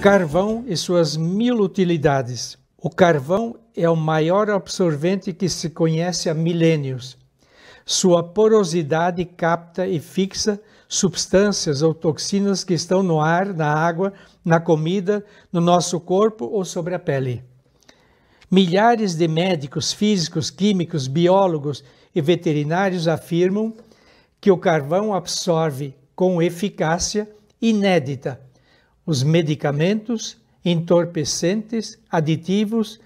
Carvão e suas mil utilidades. O carvão é o maior absorvente que se conhece há milênios. Sua porosidade capta e fixa substâncias ou toxinas que estão no ar, na água, na comida, no nosso corpo ou sobre a pele. Milhares de médicos, físicos, químicos, biólogos e veterinários afirmam que o carvão absorve com eficácia inédita os medicamentos, entorpecentes, aditivos,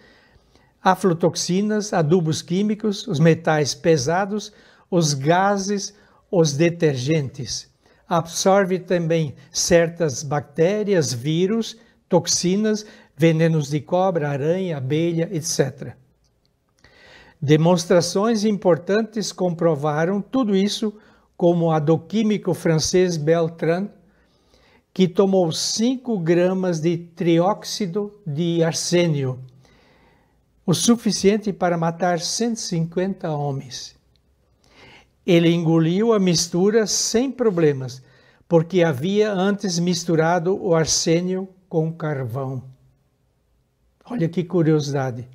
aflotoxinas, adubos químicos, os metais pesados, os gases, os detergentes. Absorve também certas bactérias, vírus, toxinas, venenos de cobra, aranha, abelha, etc. Demonstrações importantes comprovaram tudo isso, como a do químico francês Beltrand, que tomou 5 gramas de trióxido de arsênio, o suficiente para matar 150 homens. Ele engoliu a mistura sem problemas, porque havia antes misturado o arsênio com carvão. Olha que curiosidade.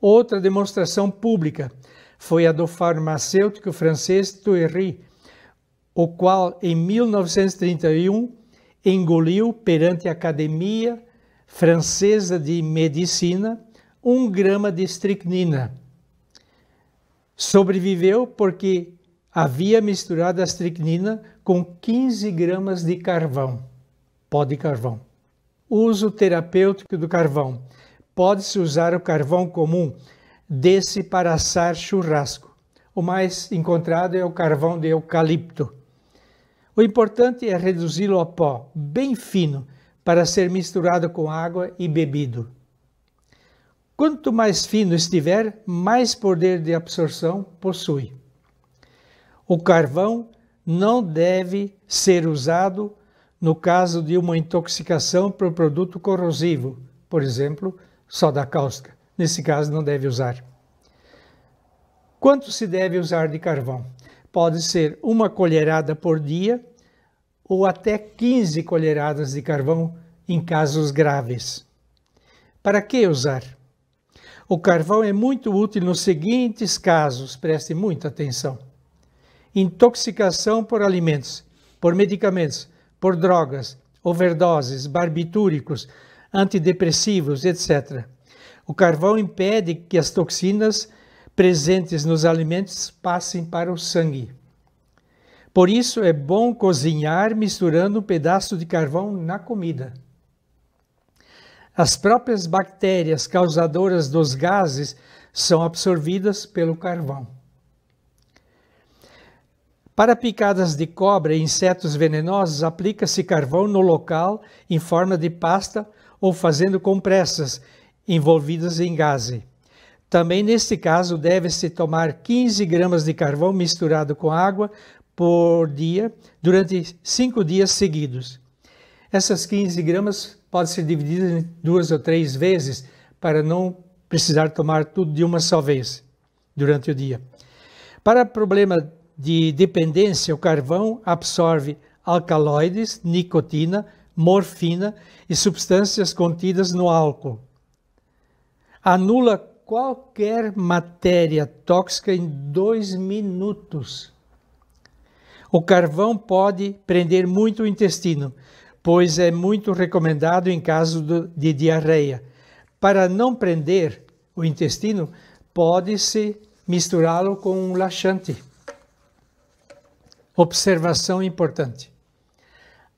Outra demonstração pública foi a do farmacêutico francês Thierry, o qual em 1931 engoliu perante a Academia Francesa de Medicina um grama de estricnina. Sobreviveu porque havia misturado a estricnina com 15 gramas de carvão, pó de carvão. Uso terapêutico do carvão. Pode-se usar o carvão comum desse para assar churrasco. O mais encontrado é o carvão de eucalipto, o importante é reduzi-lo a pó, bem fino, para ser misturado com água e bebido. Quanto mais fino estiver, mais poder de absorção possui. O carvão não deve ser usado no caso de uma intoxicação por produto corrosivo, por exemplo, soda cáustica. Nesse caso, não deve usar. Quanto se deve usar de carvão? Pode ser uma colherada por dia ou até 15 colheradas de carvão em casos graves. Para que usar? O carvão é muito útil nos seguintes casos, preste muita atenção: intoxicação por alimentos, por medicamentos, por drogas, overdoses, barbitúricos, antidepressivos, etc. O carvão impede que as toxinas presentes nos alimentos passem para o sangue. Por isso é bom cozinhar misturando um pedaço de carvão na comida. As próprias bactérias causadoras dos gases são absorvidas pelo carvão. Para picadas de cobra e insetos venenosos, aplica-se carvão no local em forma de pasta ou fazendo compressas envolvidas em gaze. Também neste caso, deve-se tomar 15 gramas de carvão misturado com água por dia durante cinco dias seguidos. Essas 15 gramas podem ser divididas em duas ou três vezes para não precisar tomar tudo de uma só vez durante o dia. Para problema de dependência, o carvão absorve alcaloides, nicotina, morfina e substâncias contidas no álcool. Anula qualquer matéria tóxica em dois minutos. O carvão pode prender muito o intestino, pois é muito recomendado em caso de diarreia. Para não prender o intestino, pode-se misturá-lo com um laxante. Observação importante: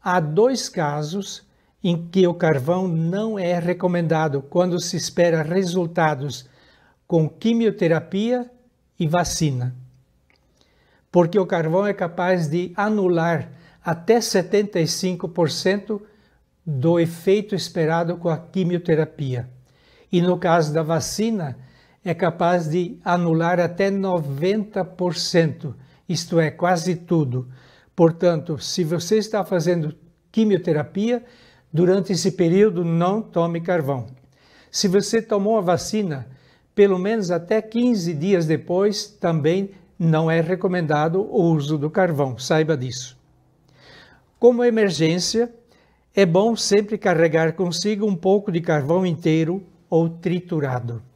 há dois casos em que o carvão não é recomendado quando se espera resultados com quimioterapia e vacina porque o carvão é capaz de anular até 75% do efeito esperado com a quimioterapia. E no caso da vacina, é capaz de anular até 90%, isto é, quase tudo. Portanto, se você está fazendo quimioterapia, durante esse período não tome carvão. Se você tomou a vacina, pelo menos até 15 dias depois também não é recomendado o uso do carvão, saiba disso. Como emergência, é bom sempre carregar consigo um pouco de carvão inteiro ou triturado.